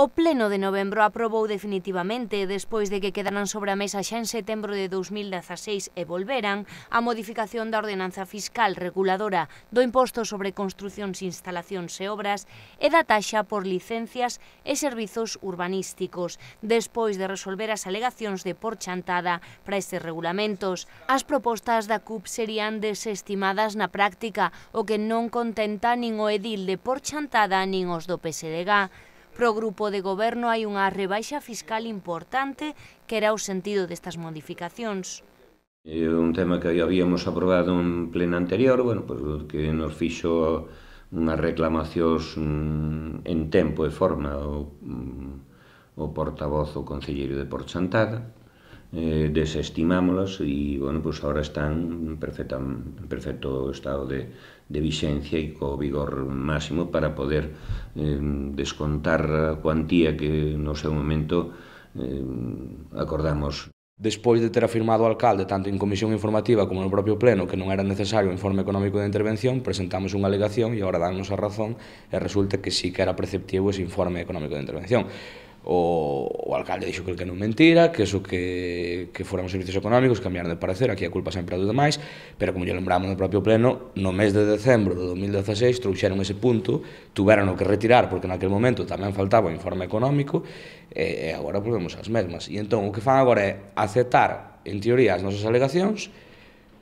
O Pleno de novembro aprobou definitivamente, despois de que quedaran sobre a mesa xa en setembro de 2016 e volveran, a modificación da ordenanza fiscal reguladora do imposto sobre construccións, instalacións e obras e da taxa por licencias e servizos urbanísticos, despois de resolver as alegacións de chantada para estes regulamentos. As propostas da CUP serían desestimadas na práctica, o que non contenta nin o edil de chantada nin os do PSDG. Pro grupo de goberno hai unha rebaixa fiscal importante que era o sentido destas modificacións. É un tema que habíamos aprobado en pleno anterior, bueno, pues, que nos fixo unhas reclamacións mm, en tempo e forma o, mm, o portavoz o Concelleiro de Porchantada, eh, desestimámolas e, bueno, pues ahora están en, perfecta, en perfecto estado de, de vixencia e co vigor máximo para poder eh, descontar a cuantía que no seu momento eh, acordamos. Despois de ter afirmado o alcalde tanto en comisión informativa como no propio pleno que non era necesario o informe económico de intervención, presentamos unha alegación e agora dannos a razón e resulta que sí que era preceptivo ese informe económico de intervención o, o alcalde dixo que que non mentira, que eso que, que foran os servicios económicos, cambiaron de parecer, aquí a culpa sempre a dos demais, pero como lle lembramos no propio pleno, no mes de decembro do 2016 trouxeron ese punto, tuveron o que retirar, porque naquel momento tamén faltaba o informe económico, e, e agora volvemos ás mesmas. E entón, o que fan agora é aceptar, en teoría, as nosas alegacións,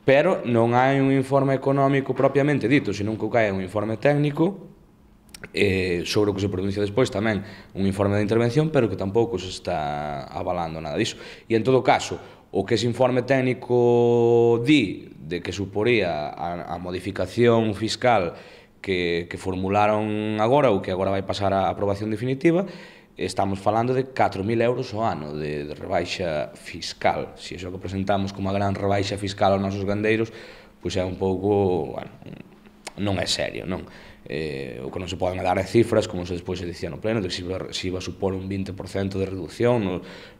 pero non hai un informe económico propiamente dito, senón que o que hai un informe técnico eh, sobre o que se pronuncia despois tamén un informe de intervención, pero que tampouco se está avalando nada disso. E en todo caso, o que ese informe técnico di de que suporía a, a modificación fiscal que, que formularon agora ou que agora vai pasar a aprobación definitiva, estamos falando de 4.000 euros ao ano de, de rebaixa fiscal. Se iso que presentamos como a gran rebaixa fiscal aos nosos gandeiros, pois é un pouco, bueno, non é serio, non. Eh, o que non se poden dar é cifras, como se despois se dicía no pleno, de que se iba, se iba a supor un 20% de reducción no,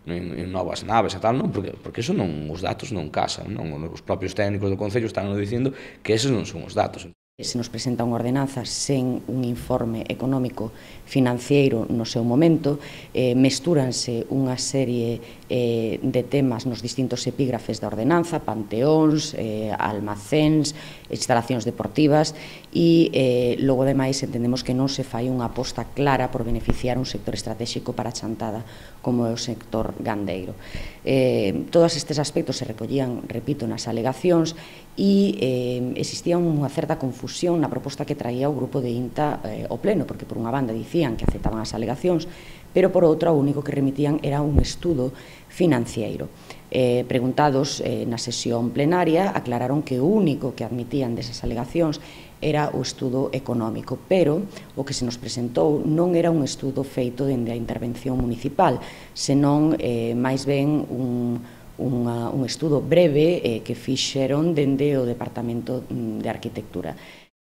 en, en novas naves e tal, non, porque, porque eso non, os datos non casan, non, os propios técnicos do Concello están dicindo que esos non son os datos. Eh, se nos presenta unha ordenanza sen un informe económico financiero no seu momento, eh, mestúranse unha serie eh, de temas nos distintos epígrafes da ordenanza, panteóns, eh, almacéns, instalacións deportivas e eh, logo demais entendemos que non se fai unha aposta clara por beneficiar un sector estratégico para a chantada como é o sector gandeiro. Eh, todos estes aspectos se recollían, repito, nas alegacións e eh, existía unha certa confusión na proposta que traía o grupo de INTA eh, ao pleno, porque por unha banda dicían que aceptaban as alegacións, pero por outra o único que remitían era un estudo financiero. Eh, preguntados eh, na sesión plenaria, aclararon que o único que admitían desas alegacións era o estudo económico, pero o que se nos presentou non era un estudo feito dende a intervención municipal, senón eh, máis ben un, unha, un estudo breve eh, que fixeron dende o Departamento mm, de Arquitectura.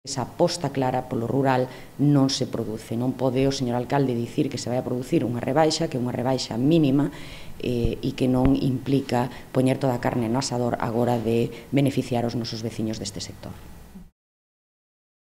Esa aposta clara polo rural non se produce. Non pode o señor alcalde dicir que se vai a producir unha rebaixa, que é unha rebaixa mínima, eh, e que non implica poñer toda a carne no asador agora de beneficiar os nosos veciños deste sector.